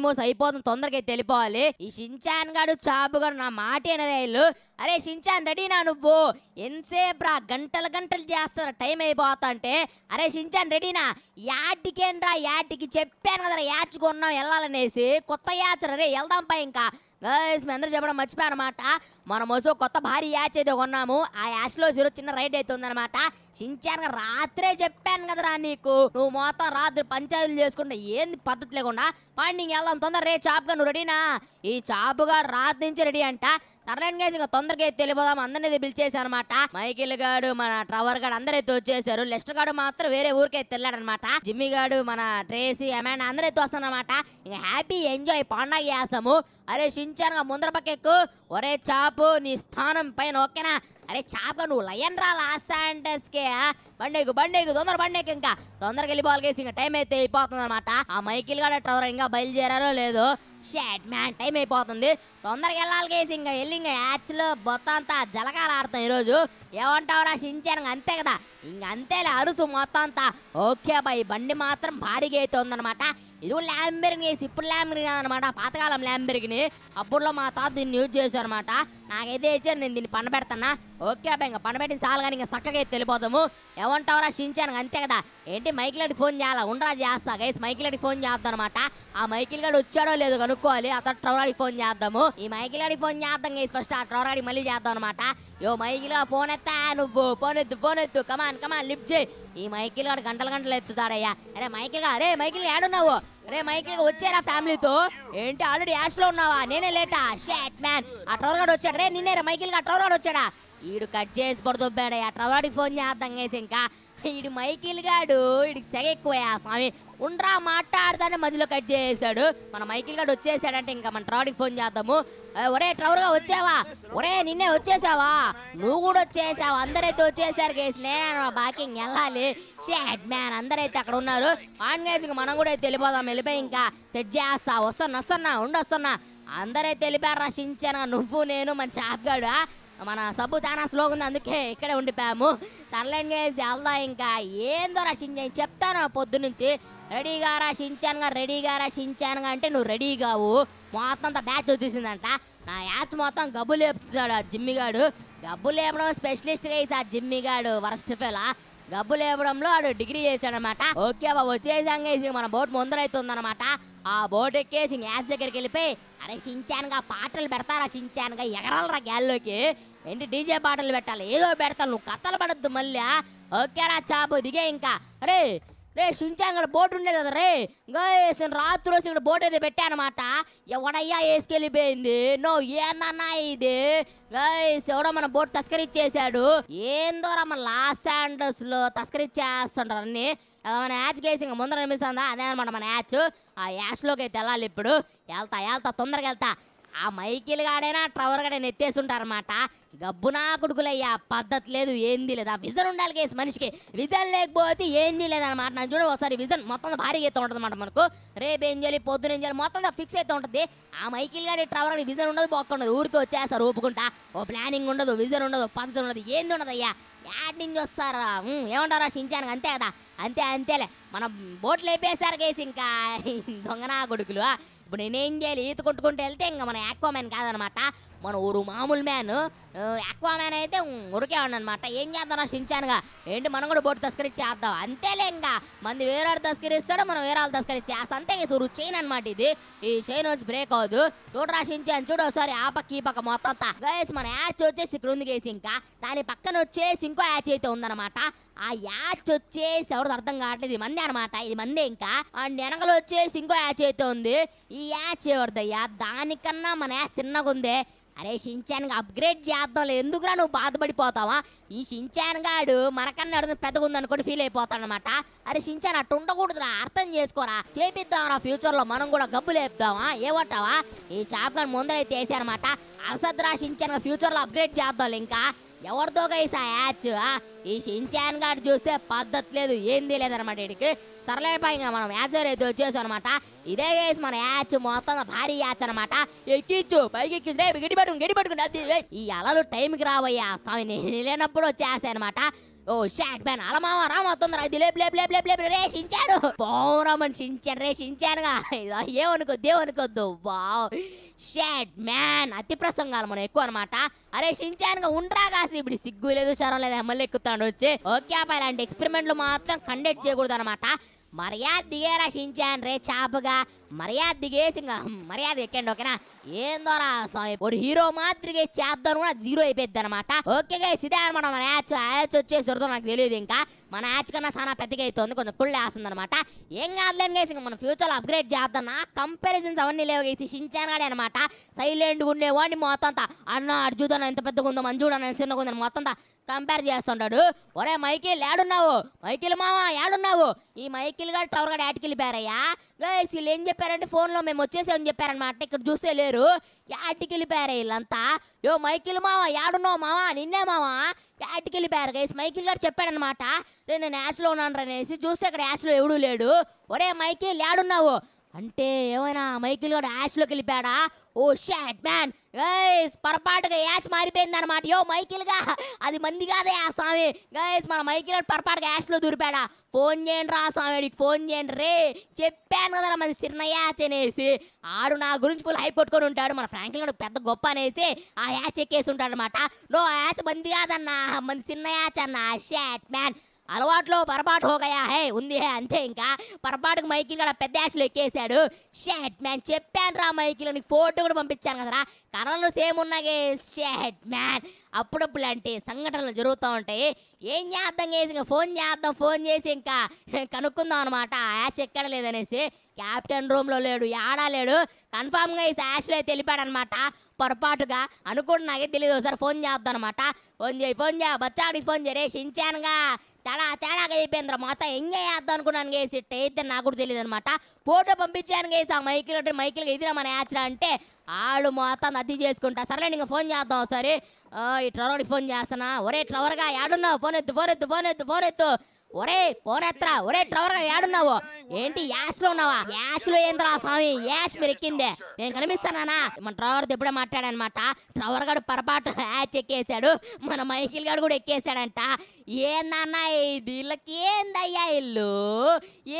టైమోస్ అయిపోతుంది తొందరగా తెలిపోవాలి ఈ షించాన్ గాడు చాపు గాడు నా మాటేనరేళ్ళు అరే షించాన్ రెడీనా నువ్వు ఎంతసేపు రా గంటలు గంటలు చేస్తారా టైం అయిపోతా అంటే అరే షించాన్ రెడీనా యాటికేనరా యాటికి చెప్పాను కదా యాచ్కున్నాం వెళ్ళాలనేసి కొత్త యాచరే రే వెళ్దాం పా ఇంకా మీ అందరూ చెప్పడం మర్చిపోయానమాట మన మొసో కొత్త భారీ యాచ్ అయితే కొన్నాము ఆ యాచ్లో జీరో చిన్న రైడ్ అయితే ఉందన్నమాట సించాన్ రాత్రే చెప్పాను కదరా నీకు నువ్వు మొత్తం రాత్రి పంచాయతీలు చేసుకుంటే ఏంది పద్ధతి లేకుండా పాండింగ్ వెళ్దాం తొందర రే చాప్గా నువ్వు రెడీనా ఈ చాపుగా రాత్రి నుంచి రెడీ అంట సర్లైన్ తొందరగా ఇంకా తొందరగా తెలిపోదాం అందరినీ పిలిచేసారు అనమాట మైకిల్ గాడు మన ట్రవర్ గాడు అందరైతే వచ్చేసారు లెస్టర్ గాడు మాత్రం వేరే ఊరికైతే వెళ్ళాడనమాట జిమ్మి గాడు మన ట్రేసీ అమాండ్ అందరైతే వస్తానమాట ఇంకా హ్యాపీ ఎంజాయ్ పాండా చేస్తాము అరే షించాన్ ముందర పక్క ఎక్కు ఒరే చాప్ చాపు నీ స్థానం పైన ఓకేనా అరే చాప నువ్వు లయన్ రా లాస్ట్ అంటే బండేకు బండేకు తొందర బండేకు ఇంకా తొందరగా వెళ్ళిపోవాలి కేసు ఇంకా టైం అయితే అయిపోతుంది అనమాట ఆ మైకిల్ గడ ట్రవర్ ఇంకా బయలుదేరారో లేదు షాట్ మ్యాన్ టైం అయిపోతుంది తొందరగా వెళ్ళాలి కేసు ఇంకా వెళ్ళి ఇంకా యాచ్లో మొత్తం అంతా జలకాలు ఆడతాం ఈరోజు ఏమంటావురా షించాను అంతే కదా ఇంక అంతేలే అరుసు మొత్తం అంతా ఓకే బాయ్ బండి మాత్రం భారీగా అయితే ఉందన్నమాట ఇది వేసి ఇప్పుడు ల్యాంబెర్గిన్ అనమాట పాతకాలం ల్యాంబెర్గిని అప్పుడులో మా తాత దీన్ని యూజ్ చేశారు అనమాట నాకైతే ఇచ్చారు నేను దీన్ని పనబెడతానా ఓకే అబ్బా ఇంకా పనబెట్టిన చాలు కానీ ఇంకా చక్కగా అయితే వెళ్ళిపోతాము ఏమంటావురా షించాను అంతే కదా ఏంటి మైకిలడికి ఫోన్ చేయాలా ఉండరా చేస్తా గైస్ మైకిలడికి ఫోన్ చేద్దాం అనమాట ఆ మైకిల్ గడి వచ్చాడో లేదు కనుక్కోవాలి అతను ట్రౌరాడికి ఫోన్ చేద్దాము ఈ మైకిల్ ఫోన్ చేద్దాం గైస్ ఫస్ట్ ఆ ట్రౌరాడికి మళ్ళీ చేద్దాం అనమాట యో మైకిల్ ఫోన్ ఎత్తా నువ్వు ఫోన్ ఎత్తు ఫోన్ ఎత్తు కమాన్ కమాన్ లిఫ్ట్ చేయి ఈ మైకిల్ గడు గంటలు గంటలు ఎత్తుతాడయ్యా అరే మైకిల్ అరే మైకిల్ ఏడున్నావు రే మైకి వచ్చారా ఫ్యామిలీతో ఏంటి ఆల్రెడీ యాష్ లో ఉన్నావా నేనే లేటా షాట్ మ్యాన్ ఆ ట్రవర్ గడు వచ్చాడు రే నిన్నే రే మైకిల్ గా ట్రవర్ గడు వచ్చాడా ఈడు కట్ చేసి పడుతుంది ఆ ట్రవర్ ఫోన్ చేద్దాం ఇంకా ఈడు మైకిల్ గాడు ఇడికి సెగ ఎక్కువ స్వామి ఉండ్రా మాట్లాడుతానే మధ్యలో కట్ చేసాడు మన మైకిల్ గాడు వచ్చేసాడంటే ఇంకా మన ట్రావెల్కి ఫోన్ చేద్దాము ఒరే గా వచ్చావా ఒరే నిన్నే వచ్చేసావా నువ్వు కూడా వచ్చేసావా అందరైతే వచ్చేసారు కేసు నేను బాకింగ్ వెళ్ళాలి షాట్ మ్యాన్ అందరైతే అక్కడ ఉన్నారు ఆన్ గేజ్కి మనం కూడా అయితే వెళ్ళిపోదాం వెళ్ళిపోయి ఇంకా సెట్ చేస్తా వస్తున్నా వస్తున్నా ఉండొస్తున్నా అందరైతే నా షించాను నువ్వు నేను మన చాప్గాడు మన సబ్బు చాలా స్లోగా ఉంది అందుకే ఇక్కడే ఉండిపోయాము సన్లైన్ గేసి వెళ్దా ఇంకా ఏందో రచించాను చెప్తాను పొద్దు నుంచి రెడీగా రా రెడీగా రా అంటే నువ్వు రెడీ కావు మొత్తం అంతా బ్యాచ్ వచ్చేసిందంట నా యాచ్ మొత్తం గబ్బు లేపుతున్నాడు ఆ జిమ్మిగాడు గబ్బు లేపడం స్పెషలిస్ట్గా వేసి ఆ జిమ్మిగాడు వరస్ట్ ఫెలా గబ్బు లేపడంలో ఆడు డిగ్రీ చేశాడనమాట ఓకే బాబు వచ్చేసాం గేసి మన బోట్ ముందరైతుందనమాట ఆ బోట్ ఎక్కేసి యాచ్ దగ్గరికి వెళ్ళిపోయి అరే షించానుగా పాటలు పెడతారా షించానుగా ఎగరాలరా గ్యాల్లోకి ఏంటి డీజే పాటలు పెట్టాలి ఏదో పెడతాను నువ్వు కథలు పడద్దు మళ్ళీ ఓకే రా చాపు దిగే ఇంకా రే రే సుంచా ఇక్కడ బోట్ ఉండేది కదా రే వేసిన రాత్రి రోజు ఇక్కడ బోట్ అయితే పెట్టానమాట ఎవడయ్యా వేసుకెళ్ళిపోయింది నో ఏందన్నా ఇది ఎవడో మన బోట్ తస్కరిచ్చేసాడు ఏందోరా మన లాస్ శాండర్స్ లో తస్కరిచ్చేస్తుంటారు అన్ని మన యాచ్ కేసి ఇంకా ముందర నిమిస్తుందా అదే అనమాట మన యాచ్ ఆ యాచ్ లోకి అయితే వెళ్ళాలి ఇప్పుడు వెళ్తా వెళ్తా తొందరగా వెళ్తా ఆ మైకిల్ గాడైనా ట్రవర్ గాడైనా ఎత్తేస్తుంటారన్నమాట గబ్బునా కొడుకులయ్యా పద్ధతి లేదు ఏంది లేదు ఆ విజన్ ఉండాలి కేసు మనిషికి విజన్ లేకపోతే ఏంది లేదనమాట నన్ను చూడ ఒకసారి విజన్ మొత్తం భారీగా అయితే ఉంటుంది అనమాట మనకు రేపు ఏం చేయాలి పొద్దున ఏం చేయాలి మొత్తం ఫిక్స్ అయితే ఉంటుంది ఆ మైకిల్ గాడి ట్రవర్ గాడి విజన్ ఉండదు బొక్క ఉండదు ఊరికి వచ్చేస్తారు ఊపుకుంటా ఓ ప్లానింగ్ ఉండదు విజన్ ఉండదు పద్ధతి ఉండదు ఏంది ఉండదు అయ్యా యాడ్ నుంచి వస్తారా ఏమంటారా షించాను అంతే కదా అంతే అంతేలే మనం బోట్లు వేపేశారు కేసు ఇంకా దొంగనా కొడుకులు ఇప్పుడు నేనేం చేయాలి ఈత కొట్టుకుంటూ వెళ్తే ఇంకా మన మ్యాన్ కాదనమాట మన ఊరు మామూలు మ్యాన్ మ్యాన్ అయితే ఉరికే అనమాట ఏం చేద్దాం షించానుగా ఏంటి మనం కూడా బోటు తస్కరించి చేద్దాం అంతేలే ఇంకా మంది వేరాడు తస్కరిస్తాడు మనం వేరాలు తస్కరించి అంతే చూడు చైన్ అనమాట ఇది ఈ చైన్ వచ్చి బ్రేక్ అవ్వదు చూడరా షించాను చూడు ఒకసారి ఆ పక్క ఈ పక్క మొత్తం గేసి మన యాచ్ వచ్చేసి ఇక్కడ గేసి ఇంకా దాని పక్కన వచ్చేసి ఇంకో యాచ్ అయితే ఉందన్నమాట ఆ యాచ్ వచ్చేసి ఎవరిది అర్థం కావట్లేదు ఇది మందే అనమాట ఇది మంది ఇంకా ఆ నెనగలు వచ్చేసి ఇంకో యాచ్ అయితే ఉంది ఈ యాచ్ ఎవరిదయ్యా దానికన్నా మన యాచ్ చిన్నగా ఉంది అరే షించాన్గా అప్గ్రేడ్ చేద్దాం ఎందుకురా నువ్వు బాధపడిపోతావా ఈ షించాన్ గాడు మనకన్నా అడుగు పెద్దగా ఉందనుకోండి ఫీల్ అయిపోతాడు అనమాట అరే షించాన్ అట్టు ఉండకూడదురా అర్థం చేసుకోరా చేపిద్దాంరా ఫ్యూచర్లో మనం కూడా గబ్బులు వేపుదామా ఏమంటావా ఈ చాప్ ముందరైతే వేసారనమాట అసద్రా షించాన్ ఫ్యూచర్లో అప్గ్రేడ్ చేద్దాం ఇంకా ఎవరితో గైసా యాచ్ ఈ షించాన్ గారు చూస్తే పద్ధతి లేదు ఏంది లేదనమాట వీడికి సరళైపోయింగా మనం యాచర్ అయితే వచ్చేసాం అనమాట ఇదే గైస్ మన యాచ్ మొత్తం భారీ యాచ్ అనమాట ఎక్కిచ్చు పైకి ఎక్కిచ్చు గిడి పట్టుకుని గిడి పట్టుకుని ఈ అలలు టైంకి రావయ్యా స్వామి నేను లేనప్పుడు వచ్చేసాయి అనమాట ఓ షాట్ మ్యాన్ అలమామ రామవుతుందిరా ఇది లేపు లేపు లేపు లేపు లేపు రేషించాను పౌరమని షించాను రేషించానుగా ఏమనుకోద్దు ఏమనుకోద్దు వావ్ షాట్ మ్యాన్ అతి ప్రసంగాలు మనం ఎక్కువ అనమాట అరే షించానుగా ఉండరా కాసి ఇప్పుడు సిగ్గు లేదు చరం లేదు ఎమ్మెల్యే ఎక్కుతాడు వచ్చి ఓకే అబ్బాయి ఇలాంటి ఎక్స్పెరిమెంట్లు మాత్రం కండక్ట్ చేయకూడదు అనమాట మర్యాద దిగేరా షించాను రే చాపగా మర్యాద దిగేసి ఇంకా మర్యాద ఎక్కండి ఓకేనా ఏందోరా స్వామి ఒక హీరో మాత్రికే చేద్దాం కూడా జీరో అయిపోద్ది అనమాట ఓకే గైస్ ఇదే అనమాట మన యాచ్ యాచ్ వచ్చేసరితో నాకు తెలియదు ఇంకా మన యాచ్ కన్నా చాలా పెద్దగా అవుతుంది కొంచెం కుళ్ళు వేస్తుంది అనమాట ఏం కాదులేని గైస్ ఇంకా మన ఫ్యూచర్లో అప్గ్రేడ్ చేద్దాం నా కంపారిజన్స్ అవన్నీ లేవు గైసి షించానాడే అనమాట సైలెంట్ ఉండేవాడిని మొత్తం అంతా అన్న అర్జుదన ఎంత పెద్దగా ఉందో మంజుడు అని చిన్నగా ఉందని మొత్తం అంతా కంపేర్ చేస్తుంటాడు ఒరే మైకిల్ ఏడున్నావు మైకిల్ మామ ఏడున్నావు ఈ మైకిల్ గారు టవర్ గారు యాటికి వెళ్ళిపోయారయ్యా గైస్ వీళ్ళు ఏం చెప్పి చెప్పారంటే ఫోన్లో మేము వచ్చేసామని చెప్పారనమాట ఇక్కడ చూస్తే లేరు యాటికి వెళ్ళిపోయారు వీళ్ళంతా యో మైకిల్ మావా యాడున్నావు మావా నిన్నే మావా యాటికి వెళ్ళిపోయారు గైస్ మైకిల్ గారు చెప్పాడనమాట నేను యాష్లో ఉన్నాను అనేసి చూస్తే అక్కడ యాష్లో ఎవడూ లేడు ఒరే మైకిల్ యాడున్నావు అంటే ఏమైనా మైకిల్ గడు యాష్లోకి వెళ్ళిపోయాడా ఓ షాట్ మ్యాన్ గైస్ పొరపాటుగా యాష్ మారిపోయింది అనమాట యో మైకిల్గా అది మంది కాదే ఆ స్వామి గైస్ మన మైకిల్ పొరపాటుగా యాష్లో దూరిపాడా ఫోన్ చేయండి రా అడిగి ఫోన్ చేయండి రే చెప్పాను కదా మన చిన్న యాచ్ అనేసి ఆడు నా గురించి ఫుల్ హైప్ కొట్టుకొని ఉంటాడు మన ఫ్రాంకిల్ గడు పెద్ద గొప్ప అనేసి ఆ యాచ్ ఎక్కేసి ఉంటాడు అనమాట నో ఆ యాచ్ మంది కాదన్న మన చిన్న యాచ్ అన్న షాట్ మ్యాన్ అలవాట్లో పొరపాటు హోగయా హే ఉంది హే అంతే ఇంకా పొరపాటుకు మైకిల్ గడ పెద్ద యాష్లు ఎక్కేశాడు షేట్ మ్యాన్ చెప్పాను రా మైకిల్ నీకు ఫోటో కూడా పంపించాను కదరా కలర్లు సేమ్ ఉన్నాగే షేట్ మ్యాన్ అప్పుడప్పుడు అంటే సంఘటనలు జరుగుతూ ఉంటాయి ఏం చేద్దాం చేసి ఇంకా ఫోన్ చేద్దాం ఫోన్ చేసి ఇంకా కనుక్కుందాం అనమాట యాష్ ఎక్కడ లేదనేసి క్యాప్టెన్ రూమ్లో లేడు యాడా లేడు కన్ఫామ్గా ఈ యాష్లో తెలిపాడనమాట పొరపాటుగా అనుకుంటున్నాకే తెలియదు ఒకసారి ఫోన్ చేద్దాం అనమాట ఫోన్ చేయి ఫోన్ చేయ బచ్చాడికి ఫోన్ చేయి రే తేడా తేడాగా అయిపోయింది మాత ఎంగే చేద్దాం అనుకున్నాను గేసి ఇట్ట అయితే నాకు కూడా తెలియదు అనమాట ఫోటో పంపించాను గేసి ఆ మైకిల్ అంటే మైకిల్ ఎదిరా మన యాచరా అంటే ఆడు మాత్రం అది చేసుకుంటా సరేలేండి ఇంకా ఫోన్ చేద్దాం ఒకసారి ఈ ట్రవర్కి ఫోన్ చేస్తానా ఒరే ట్రవర్గా ఏడున్నావు ఫోన్ ఎత్తు ఫోన్ ఎత్తు ఫోన్ ఎత్తు ఫోన్ ఎత్తు ఒరే పోరెత్రా ఒరే ట్రవర్ ఏడున్నావు ఏంటి యాచ్ లో ఉన్నావా యాచ్ లో ఏంద్రా స్వామి యాచ్ మీరు ఎక్కిందే నేను కనిపిస్తానా మన ట్రవర్ ఎప్పుడే మాట్లాడనమాట ట్రవర్ గడు పొరపాటు యాచ్ ఎక్కేశాడు మన మైకిల్ గడు కూడా ఎక్కేశాడంట ఏందన్న వీళ్ళకి ఏందయ్యా ఇల్లు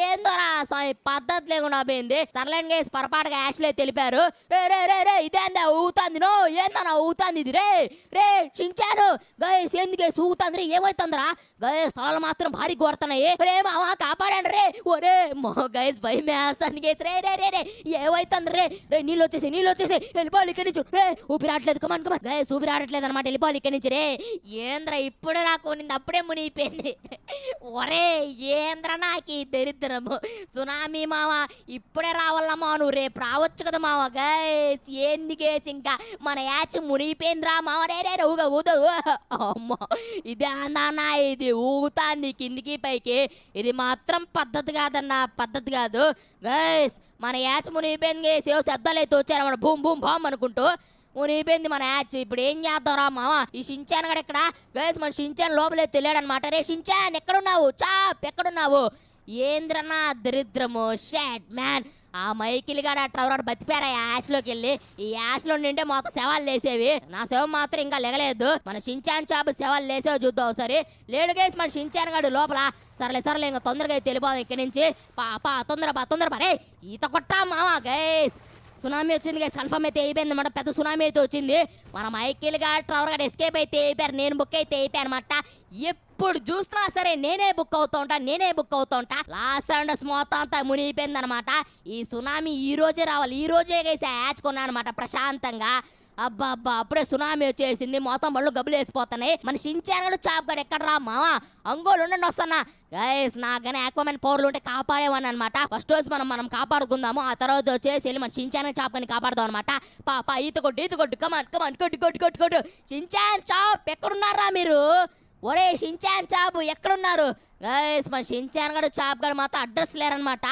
ఏందోరా స్వామి పద్ధతి లేకుండా పోయింది సర్లైన్ గేస్ పొరపాటుగా లో తెలిపారు రే రే రే రే ఇదేందా ఊగుతుంది నో ఏందన్నా ఊగుతుంది ఇది రే రే చించాను గైస్ ఎందుకు ఊగుతుంది ఏమవుతుందిరా గైస్ తలలు మాత్రం భారీ కోరుతున్నాయి రే మావా కాపాడండి రే ఒరే మో గైస్ భయం వేస్తాను రే రే రే రే ఏమైతుంది రే రే నీళ్ళు వచ్చేసి నీళ్ళు వచ్చేసి వెళ్ళిపోవాలి ఇక్కడి నుంచి రే ఊపిరి రావట్లేదు కమాన్ కమాన్ గైస్ ఊపిరి రావట్లేదు అనమాట వెళ్ళిపోవాలి ఇక్కడి నుంచి రే ఏంద్ర ఇప్పుడు రాకోనింది అప్పుడే మునిగిపోయింది ఒరే ఏంద్ర నాకు ఈ దరిద్రము సునామీ మావా ఇప్పుడే రావాలమ్మా నువ్వు రేపు రావచ్చు కదా మావా గైస్ ఏంది గేసి ఇంకా మన యాచి మునిగిపోయిందిరా మావ రే రే ఊగ ఊద అమ్మా ఇదే అన్నా ఇది ఊగుతా నీ కిందికి పైకి పైకి ఇది మాత్రం పద్ధతి కాదన్న పద్ధతి కాదు గైస్ మన యాచ్ మునిగిపోయింది గైస్ ఏవో శబ్దాలు అయితే వచ్చారన్నమాట భూమ్ భూమ్ బామ్ అనుకుంటూ మునిగిపోయింది మన యాచ్ ఇప్పుడు ఏం చేద్దాంరా మామ ఈ షించాన్ కూడా ఇక్కడ గైస్ మన లోపలే తెలియడు అనమాట రే షించాన్ ఎక్కడున్నావు చాప్ ఎక్కడున్నావు ఏంద్రనా దరిద్రము షాట్ మ్యాన్ ఆ మైకిల్ గారు ఆ ట్రవర్ బతిపారా యాష్లోకి వెళ్ళి ఈ యాష్లో నిండే మొత్తం శవాలు లేసేవి నా శవం మాత్రం ఇంకా లెగలేదు మన షించాన్ చాపు శవాలు లేసేవి చూద్దాం ఒకసారి లేడుగేసి మన షించాన్ గాడు లోపల సర్లే సర్లే ఇంకా తొందరగా అయితే తెలిపోదు ఇక్కడి నుంచి పాప తొందర పా తొందర పరే ఈత కొట్టా మామా గైస్ సునామీ వచ్చింది గైస్ కన్ఫర్మ్ అయితే అయిపోయింది అనమాట పెద్ద సునామీ అయితే వచ్చింది మన మైకిల్ గారు ట్రవర్ గారు ఎస్కేప్ అయితే అయిపోయారు నేను బుక్ అయితే అయిపోయాను అనమాట ఎప్పుడు చూసినా సరే నేనే బుక్ అవుతా ఉంటా నేనే బుక్ అవుతా ఉంటా లాస్ అండస్ మొత్తం అంతా మునిగిపోయింది అనమాట ఈ సునామీ ఈ రోజే రావాలి ఈ రోజే వేసి యాచ్ అనమాట ప్రశాంతంగా అబ్బా అబ్బా అప్పుడే సునామీ వచ్చేసింది మొత్తం బళ్ళు గబ్బులు వేసిపోతున్నాయి మన షించానడు చాపగాడు ఎక్కడ రా మావా అంగోలు ఉండండి వస్తానా గైస్ నాకనే ఎక్కువమైన పౌరులు ఉంటే కాపాడేవాన్ని అనమాట ఫస్ట్ రోజు మనం మనం కాపాడుకుందాము ఆ తర్వాత వచ్చేసి వెళ్ళి మన షించాన్ చాప్ని కాపాడదాం అనమాట పాప ఈత కొట్టు ఈత కొట్టు కమాన్ కమాన్ కొట్టు కొట్టు కొట్టు కొట్టు షించాన్ చాప్ ఎక్కడున్నారా మీరు ఒరే షించాన్ చాపు ఎక్కడున్నారు గైస్ మన షించాన్ గడు చాపు గడు మాత్రం అడ్రస్ లేరనమాట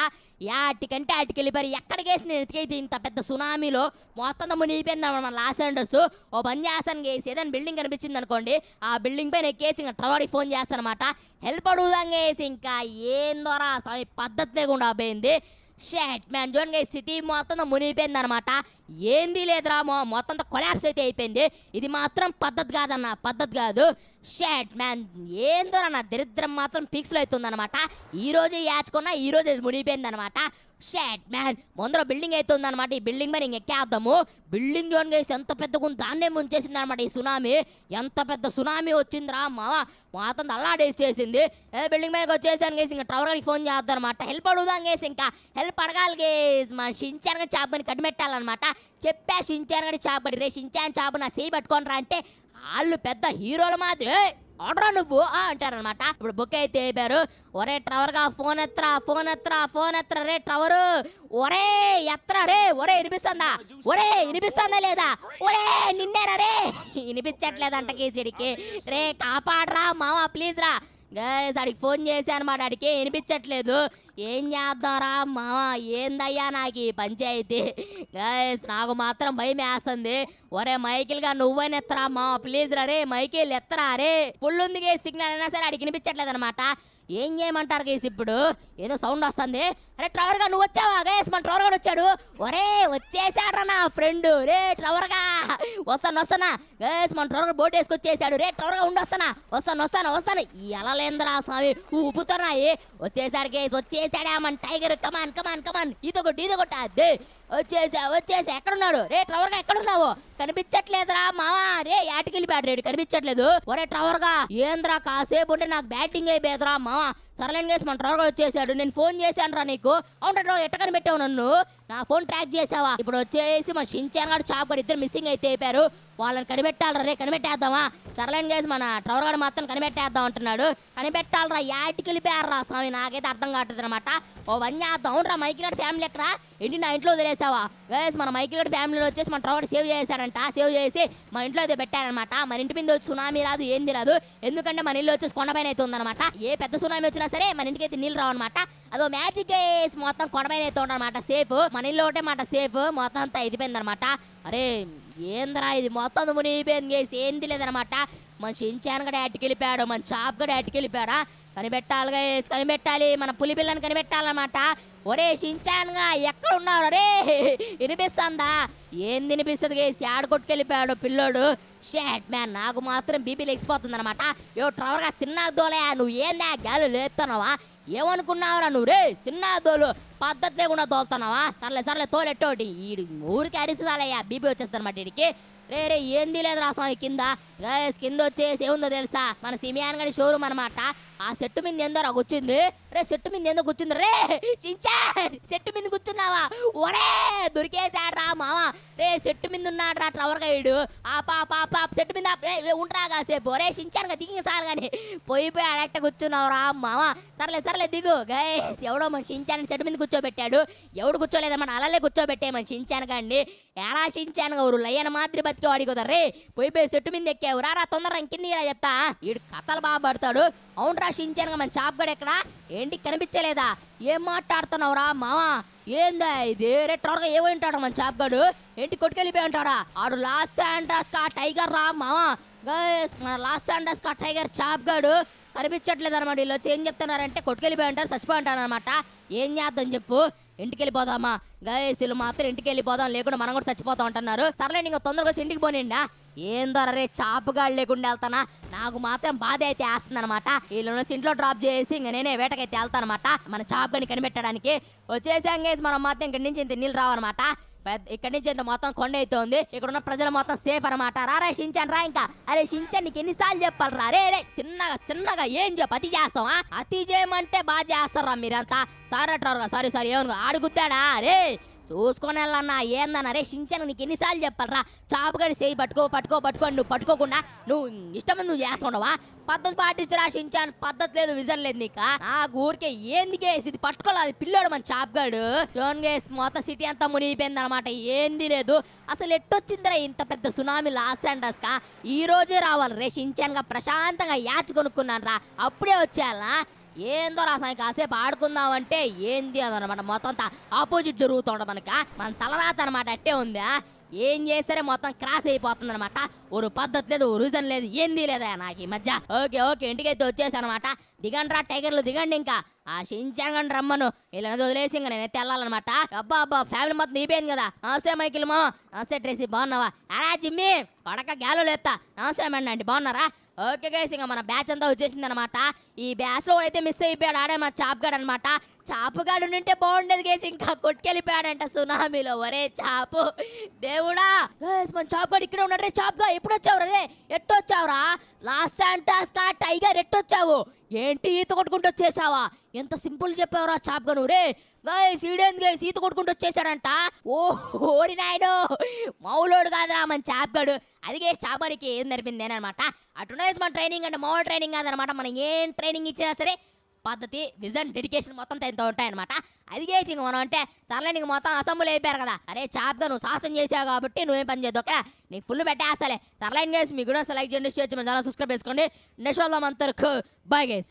యాటికంటే ఆటికి వెళ్ళిపోయారు ఎక్కడికి వేసి నేను ఎతికైతే ఇంత పెద్ద సునామీలో మొత్తం మునిగిపోయింది మన లాస్ అండర్స్ ఓ పని చేస్తాను గేసి ఏదైనా బిల్డింగ్ కనిపించింది అనుకోండి ఆ బిల్డింగ్ పైన ఎక్కేసి ఇంకా ట్రవాడికి ఫోన్ చేస్తానమాట హెల్ప్ అడుగుదాం గేసి ఇంకా ఏం ద్వారా పద్ధతి లేకుండా పోయింది షాట్ మ్యాన్ జోన్ గై సిటీ మొత్తం మునిగిపోయింది అనమాట ఏంది లేదురా మొత్తం కొలాప్స్ అయితే అయిపోయింది ఇది మాత్రం పద్ధతి కాదన్న పద్ధతి కాదు షాట్ మ్యాన్ ఏందో అన్న దరిద్రం మాత్రం ఫిక్స్లో అవుతుందన్నమాట ఈరోజే యాచుకున్నా అది మునిగిపోయింది అనమాట షాట్ మ్యాన్ ముందర బిల్డింగ్ అయితే ఉందన్నమాట ఈ బిల్డింగ్ మరి ఇంకెక్కేద్దాము బిల్డింగ్ జోన్ గేసి ఎంత పెద్దగా దాన్నే ముంచేసింది అనమాట ఈ సునామీ ఎంత పెద్ద సునామీ వచ్చిందిరా మా మాతం అల్లాడేసేసింది ఏ బిల్డింగ్ మీద వచ్చేసాను గేసి ఇంకా టవర్కి ఫోన్ అనమాట హెల్ప్ అడుగుదాం గేసి ఇంకా హెల్ప్ అడగాలి గేస్ మా షించాన్ గడి చేపని కట్టుమెట్టాలన్నమాట చెప్పా షించాన్ గడి చేపడి రే షించాన్ చేప నా చేయి పట్టుకోనరా అంటే వాళ్ళు పెద్ద హీరోలు మాదిరి ఆడరా నువ్వు అంటారనమాట ఇప్పుడు బుక్ అయితే అయిపోయారు ఒరే ట్రవర్గా ఫోన్ ఎత్తరా ఫోన్ ఎత్తరా ఫోన్ ఎత్తరా రే ట్రవరు ఒరే ఎత్తరా రే ఒరే వినిపిస్తుందా ఒరే వినిపిస్తుందా లేదా ఒరే నిన్నేరా రే వినిపించట్లేదంట కేజీడికి రే కాపాడరా మావా ప్లీజ్ రా గాయస్ అడికి ఫోన్ చేశాను మా అడికే వినిపించట్లేదు ఏం చేద్దాంరా మా ఏందయ్యా నాకు ఈ పంచాయతీ గాయస్ నాకు మాత్రం భయం వేస్తుంది ఒరే మైకిల్ గా నువ్వైనా ఎత్తరా మా ప్లీజ్ రే మైకిల్ ఎత్తరా రే ఫుల్ ఉంది సిగ్నల్ అయినా సరే అడికి వినిపించట్లేదు అనమాట ఏం చేయమంటారు గేసి ఇప్పుడు ఏదో సౌండ్ వస్తుంది అరే ట్రవర్గా నువ్వు వచ్చావా గేస్ మన గా వచ్చాడు ఒరే వచ్చేసాడ్రా నా ఫ్రెండ్ రే ట్రవర్గా వస్తాను వస్తానా గేస్ మన ట్రవర్ బోట్ వేసుకొచ్చేసాడు రే ట్రవర్గా వస్తానా వస్తాను వస్తాను వస్తాను ఎలా లేందరా స్వామి ఊపుతున్నాయి వచ్చేసాడు గేస్ వచ్చేసాడా మన టైగర్ కమాన్ కమాన్ కమాన్ ఇదొకటి ఇదొకటి అదే వచ్చేసా వచ్చేసా ఎక్కడున్నాడు రే ట్రవర్గా ఎక్కడున్నావు కనిపించట్లేదురా మావా రే యాటికి వెళ్ళిపోయాడు రేడు కనిపించట్లేదు ఒరే ట్రవర్గా ఏంద్రా కాసేపు ఉంటే నాకు బ్యాటింగ్ అయిపోయేదిరా మావా సరళంగా మన ట్రోల్ వచ్చేసాడు నేను ఫోన్ చేశాను రా నీకు అవునట్రా ఎట్ట కనిపెట్టావు నన్ను నా ఫోన్ ట్రాక్ చేసావా ఇప్పుడు వచ్చేసి మన షించాన్ గారు చాప్ గారు ఇద్దరు మిస్సింగ్ అయితే అయిపోయారు వాళ్ళని కనిపెట్టాలరా రే కనిపెట్టేద్దామా సర్లేని చేసి మన ట్రవర్ గారు మాత్రం కనిపెట్టేద్దాం అంటున్నాడు కనిపెట్టాలరా యాటికి వెళ్ళిపోయారా స్వామి నాకైతే అర్థం కావట్లేదు అనమాట ఓ వన్ చేద్దాం రా మైకిల్ గారి ఫ్యామిలీ ఎక్కడ ఇంటి నా ఇంట్లో వదిలేసావా వేసి మన మైకిల్ గారి ఫ్యామిలీలో వచ్చేసి మన ట్రవర్ సేవ్ చేశాడంట సేవ్ చేసి మన ఇంట్లో అయితే పెట్టారనమాట మన ఇంటి మీద వచ్చి సునామీ రాదు ఏంది రాదు ఎందుకంటే మన ఇల్లు వచ్చేసి కొండపైన అయితే ఉందన్నమాట ఏ పెద్ద సునామీ వచ్చినా సరే మన ఇంటికి అయితే నీళ్ళు అనమాట అదో మ్యాజిక్ మొత్తం కొండపైన అయితే ఉండనమాట సేఫ్ మనీలో ఒకటే మాట సేఫ్ మొత్తం అంతా అయిపోయింది అనమాట అరే ఏందరా ఇది మొత్తం మునిగిపోయింది నీపోయింది చేసి ఏంది లేదనమాట మన షించాన్ కూడా అట్టుకెళ్ళిపోయాడు మన షాప్ కూడా అట్టుకెళ్ళిపోయాడా కనిపెట్టాలిగా కనిపెట్టాలి మన పులి పిల్లని కనిపెట్టాలన్నమాట ఒరే షించాన్గా ఎక్కడ ఉన్నారు అరే వినిపిస్తుందా ఏం వినిపిస్తుంది గేసి ఆడ కొట్టుకెళ్ళిపోయాడు పిల్లోడు షాట్ మ్యాన్ నాకు మాత్రం బీపీ లేచిపోతుంది అనమాట ఏ ట్రవర్గా చిన్న దోలయా నువ్వు ఏందా గాలి లేపుతున్నావా ఏమనుకున్నావురా నువ్వు రే చిన్న తోలు పద్ధతి లేకుండా తోలుతున్నావా సర్లే సర్లే తోలెట్టోటి ఈ ఊరికి అరిసిదాలయ్యా బీపీ మాట వీడికి రే రే ఏంది లేదు రా స్వామి కింద కింద వచ్చేసి ఏముందో తెలుసా మన సిమియాన్ గడి షోరూమ్ అనమాట ఆ సెట్టు మీద ఏందో వచ్చింది రే సెట్టు మీద ఎందుకు కూర్చుంది రే చించా సెట్టు మీద కూర్చున్నావా ఒరే దొరికేశాడ్రా మామ రే చెట్టు మీద ఉన్నాడు రా గైడు ఆ పాప ఆ పాప చెట్టు మీద ఉంటరా కాసేపు రే సించాను దిగి సార్ కానీ పోయి పోయి అడట్ట కూర్చున్నావు రా మామ సర్లే సర్లే దిగు గైస్ ఎవడో మన సించాను చెట్టు మీద కూర్చోబెట్టాడు ఎవడు కూర్చోలేదన్నమాట అలాగే కూర్చోబెట్టే మన సించాను కానీ ఎలా సించాను గౌరు లయ్యన మాదిరి బతికి వాడికి రే పోయిపోయి చెట్టు మీద ఎక్కావు రా తొందరగా కింద చెప్తా వీడు కథలు బాగా పడతాడు అవునరా షించాను మన చాపగాడు ఎక్కడ ఏంటి కనిపించలేదా ఏం మాట్లాడుతున్నావురా మామా ఏందా ఇది త్వరగా ఏమో ఉంటాడు మన చాపగాడు ఏంటి కొట్టుకెళ్ళిపోయి ఉంటాడా ఆడు లాస్ శాండర్స్ కా టైగర్ రా మావా మన లాస్ శాండర్స్ కా టైగర్ చాప్గాడు కనిపించట్లేదు అనమాట వీళ్ళు వచ్చి ఏం చెప్తున్నారంటే కొట్టుకెళ్ళిపోయి ఉంటారు చచ్చిపోయి ఉంటాను అనమాట ఏం చేద్దాం చెప్పు ఇంటికి వెళ్ళిపోదామా గాయసీలు మాత్రం ఇంటికి వెళ్ళిపోదాం లేకుండా మనం కూడా చచ్చిపోతాం అంటున్నారు సర్లే ఇంకా తొందరగా వచ్చి ఇంటికి పోనిండా ఏందోరా రే చాపుగాడు లేకుండా వెళ్తానా నాకు మాత్రం బాధ అయితే వేస్తుంది అనమాట వీళ్ళు ఇంట్లో డ్రాప్ చేసి ఇంక నేనే వేటకైతే వెళ్తాను అనమాట మన చాప్ కనిపెట్టడానికి వచ్చేసి గేసి మనం మాత్రం ఇక్కడి నుంచి ఇంత నీళ్ళు రావన్నమాట ఇక్కడి నుంచి ఇంత మొత్తం కొండ అయితే ఉంది ఇక్కడ ఉన్న ప్రజలు మొత్తం సేఫ్ అనమాట రారే షించాను రా ఇంకా అరే షించాను నీకు ఎన్నిసార్లు చెప్పాలి రా రే రే చిన్నగా చిన్నగా ఏం చెప్పు అతి చేస్తావా అతి చేయమంటే బాగా చేస్తారా మీరంతా సారీ సారీ సారీ ఏమను అడుగుతాడా రే చూసుకొని వెళ్ళన్నా ఏందన్నా రే షించాను నీకు ఎన్నిసార్లు చెప్పాలరా చాపుగడి చేయి పట్టుకో పట్టుకో పట్టుకో నువ్వు పట్టుకోకుండా నువ్వు ఇష్టం నువ్వు చేస్తుండవా పద్ధతి పాటించరా షించాను పద్ధతి లేదు విజన్ లేదు నీకు ఆ ఊరికే ఏందికే ఇది పట్టుకోలేదు పిల్లోడు మన చాపుగాడు జోన్ గేస్ మొత్తం సిటీ అంతా మునిగిపోయింది అనమాట ఏంది లేదు అసలు ఎట్టొచ్చిందిరా ఇంత పెద్ద సునామీ లాస్ అండర్స్ కా ఈ రోజే రావాలి రే షించాన్గా ప్రశాంతంగా యాచ్ కొనుక్కున్నాను రా అప్పుడే వచ్చేయాలా ఏందో రాసాయి కాసేపు ఆడుకుందామంటే ఏంది అదనమాట మొత్తం ఆపోజిట్ జరుగుతుంట మనక మన తలరాత అనమాట అట్టే ఉందా ఏం చేస్తారే మొత్తం క్రాస్ అయిపోతుంది అనమాట ఒక పద్ధతి లేదు ఓ రీజన్ లేదు ఏంది లేదా నాకు ఈ మధ్య ఓకే ఓకే ఇంటికైతే అనమాట దిగండి రా టైగర్లు దిగండి ఇంకా ఆ షించాంగండి రమ్మను ఇలా వదిలేసి ఇంకా నేనైతే వెళ్ళాలన్నమాట అబ్బా అబ్బా ఫ్యామిలీ మొత్తం నీపోయింది కదా నమస్తే మైకిల్ మా నమస్తే ట్రేసి బాగున్నావా అరా జిమ్మి కొడక గ్యాలో లేస్తా నమస్తే మేడం అండి బాగున్నారా ఓకే గైస్ ఇంకా మన బ్యాచ్ అంతా వచ్చేసింది అనమాట ఈ లో అయితే మిస్ అయిపోయాడు ఆడే మన చాప్గాడు అనమాట చాపుగాడు ఉంటే బాగుండేది గేసి ఇంకా కొట్టుకెళ్ళిపోయాడంట సునామీలో ఒరే చాపు దేవుడా మన చాపుగాడు ఇక్కడ ఉన్నాడు రే చాప్గా ఎప్పుడు వచ్చావు రే ఎట్టొచ్చావురా లాస్ అంటాస్ కా టైగర్ ఎట్టొచ్చావు ఏంటి ఈత కొట్టుకుంటూ వచ్చేసావా ఎంత సింపుల్ చెప్పావురా చాప్గను రే గైస్ ఈడేంది గైస్ ఈత కొట్టుకుంటూ వచ్చేసాడంట ఓ ఓరి నాయుడు మౌలోడు కాదురా మన చాప్గాడు అదిగే చాపడికి ఏం నేర్పింది నేనమాట అటు మన ట్రైనింగ్ అంటే మౌల్ ట్రైనింగ్ కాదనమాట మనం ఏం ట్రైనింగ్ ఇచ్చినా సరే పద్ధతి విజన్ డెడికేషన్ మొత్తం ఉంటాయి ఉంటాయన్నమాట అది చేసింది మనం అంటే సర్లే నీకు మొత్తం అసెంబ్లీ అయిపోయారు కదా అరే చాప్గా నువ్వు సాహసం చేసావు కాబట్టి నువ్వేం పని చేద్దావు ఓకే నీకు ఫుల్ పెట్టేస్తాలే సర్లైన్ గేస్ మీ గుడో సెలెక్ట్ చేయండి షేర్ చేయమని సబ్స్క్రైబ్ చేసుకోండి నెక్స్ట్ వాళ్ళ మంత్ బాయ్ గేస్